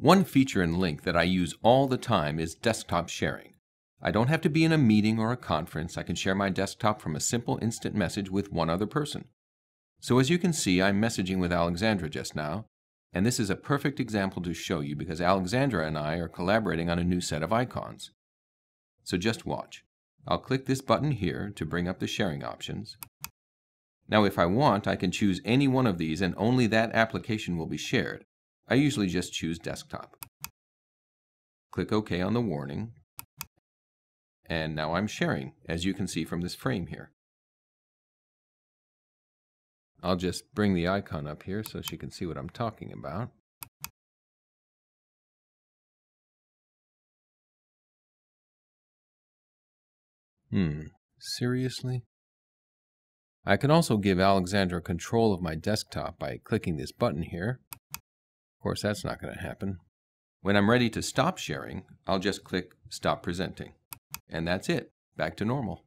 One feature in Link that I use all the time is desktop sharing. I don't have to be in a meeting or a conference. I can share my desktop from a simple instant message with one other person. So as you can see, I'm messaging with Alexandra just now, and this is a perfect example to show you because Alexandra and I are collaborating on a new set of icons. So just watch. I'll click this button here to bring up the sharing options. Now if I want, I can choose any one of these and only that application will be shared. I usually just choose desktop. Click OK on the warning, and now I'm sharing, as you can see from this frame here. I'll just bring the icon up here so she can see what I'm talking about. Hmm, seriously? I can also give Alexandra control of my desktop by clicking this button here, course, that's not going to happen. When I'm ready to stop sharing, I'll just click Stop Presenting. And that's it, back to normal.